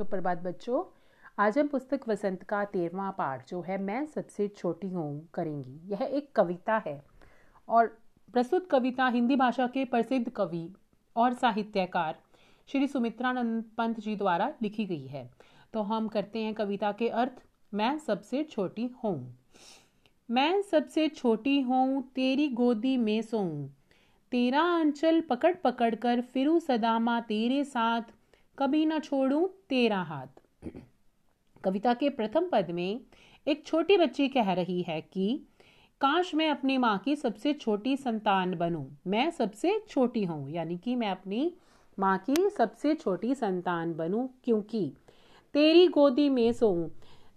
सुप्रभात बच्चों आज हम पुस्तक वसंत का तेरवा पाठ जो है मैं सबसे छोटी हूँ करेंगी यह एक कविता है और प्रस्तुत कविता हिंदी भाषा के प्रसिद्ध कवि और साहित्यकार श्री सुमित्रानंद पंत जी द्वारा लिखी गई है तो हम करते हैं कविता के अर्थ मैं सबसे छोटी हूँ मैं सबसे छोटी हूँ तेरी गोदी में सोऊं तेरा अंचल पकड़ पकड़ कर फिरूँ सदामा तेरे साथ कभी ना छोड़ू तेरा हाथ कविता के प्रथम पद में एक छोटी बच्ची कह रही है कि काश मैं अपनी माँ की सबसे छोटी संतान बनूं मैं सबसे छोटी हूँ यानी कि मैं अपनी माँ की सबसे छोटी संतान बनूं क्योंकि तेरी गोदी में सोऊं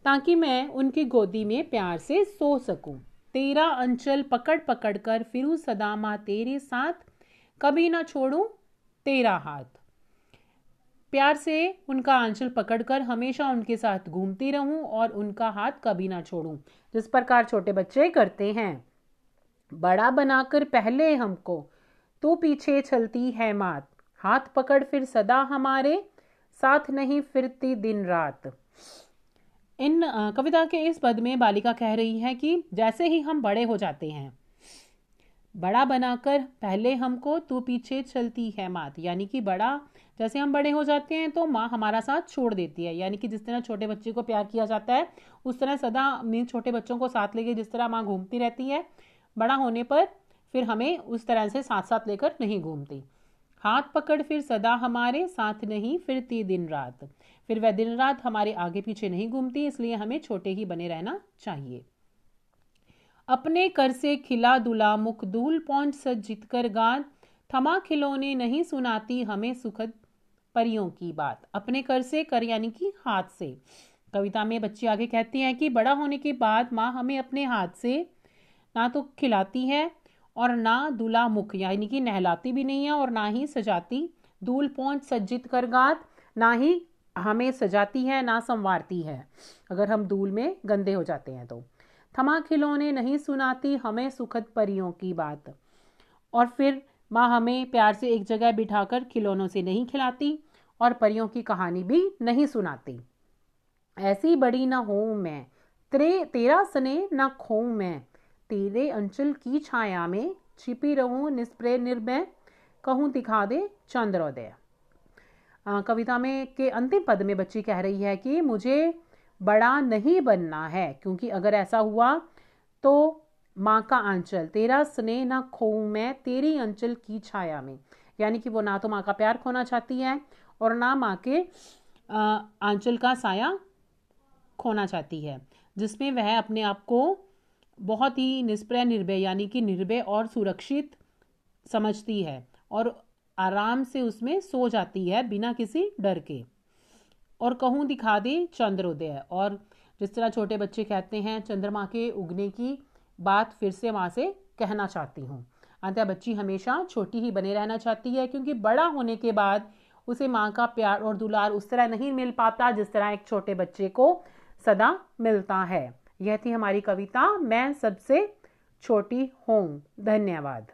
ताकि मैं उनकी गोदी में प्यार से सो सकूं तेरा अंचल पकड़ पकड़ कर सदा माँ तेरे साथ कभी ना छोड़ूं तेरा हाथ प्यार से उनका आंचल पकड़कर हमेशा उनके साथ घूमती रहूं और उनका हाथ कभी ना छोड़ूं जिस प्रकार छोटे बच्चे करते हैं बड़ा बनाकर पहले हमको तो पीछे चलती है मात हाथ पकड़ फिर सदा हमारे साथ नहीं फिरती दिन रात इन कविता के इस पद में बालिका कह रही है कि जैसे ही हम बड़े हो जाते हैं बड़ा बनाकर पहले हमको तू पीछे चलती है मात यानी कि बड़ा जैसे हम बड़े हो जाते हैं तो माँ हमारा साथ छोड़ देती है यानी कि जिस तरह छोटे बच्चे को प्यार किया जाता है उस तरह सदा मीन छोटे बच्चों को साथ लेके जिस तरह माँ घूमती रहती है बड़ा होने पर फिर हमें उस तरह से साथ साथ लेकर नहीं घूमती हाथ पकड़ फिर सदा हमारे साथ नहीं फिरती दिन रात फिर वह दिन रात हमारे आगे पीछे नहीं घूमती इसलिए हमें छोटे ही बने रहना चाहिए अपने कर से खिला दुला मुख दूल पौच सज जीत कर गान थमा खिलौने नहीं सुनाती हमें सुखद परियों की बात अपने कर से कर यानी कि हाथ से कविता में बच्चे आगे कहते हैं कि बड़ा होने के बाद माँ हमें अपने हाथ से ना तो खिलाती है और ना दुला मुख यानी कि नहलाती भी नहीं है और ना ही सजाती दूल पौच सज्जित कर गात ना ही हमें सजाती है ना संवारती है अगर हम दूल में गंदे हो जाते हैं तो थमा खिलौने नहीं सुनाती हमें सुखद परियों की बात और फिर माँ हमें प्यार से एक जगह बिठाकर खिलौनों से नहीं खिलाती और परियों की कहानी भी नहीं सुनाती ऐसी बड़ी ना हो मैं तेरे तेरा सने ना खो मैं तेरे अंचल की छाया में छिपी रहूं निष्प्रे निर्भय कहूं दिखा दे चंद्रोदय कविता में के अंतिम पद में बच्ची कह रही है कि मुझे बड़ा नहीं बनना है क्योंकि अगर ऐसा हुआ तो माँ का आंचल तेरा स्नेह ना खो मैं तेरी अंचल की छाया में यानी कि वो ना तो माँ का प्यार खोना चाहती है और ना माँ के आंचल का साया खोना चाहती है जिसमें वह अपने आप को बहुत ही निष्प्रय निर्भय यानी कि निर्भय और सुरक्षित समझती है और आराम से उसमें सो जाती है बिना किसी डर के और कहूँ दिखा दे चंद्रोदय और जिस तरह छोटे बच्चे कहते हैं चंद्रमा के उगने की बात फिर से वहाँ से कहना चाहती हूँ अंत्या बच्ची हमेशा छोटी ही बने रहना चाहती है क्योंकि बड़ा होने के बाद उसे माँ का प्यार और दुलार उस तरह नहीं मिल पाता जिस तरह एक छोटे बच्चे को सदा मिलता है यह थी हमारी कविता मैं सबसे छोटी हूँ धन्यवाद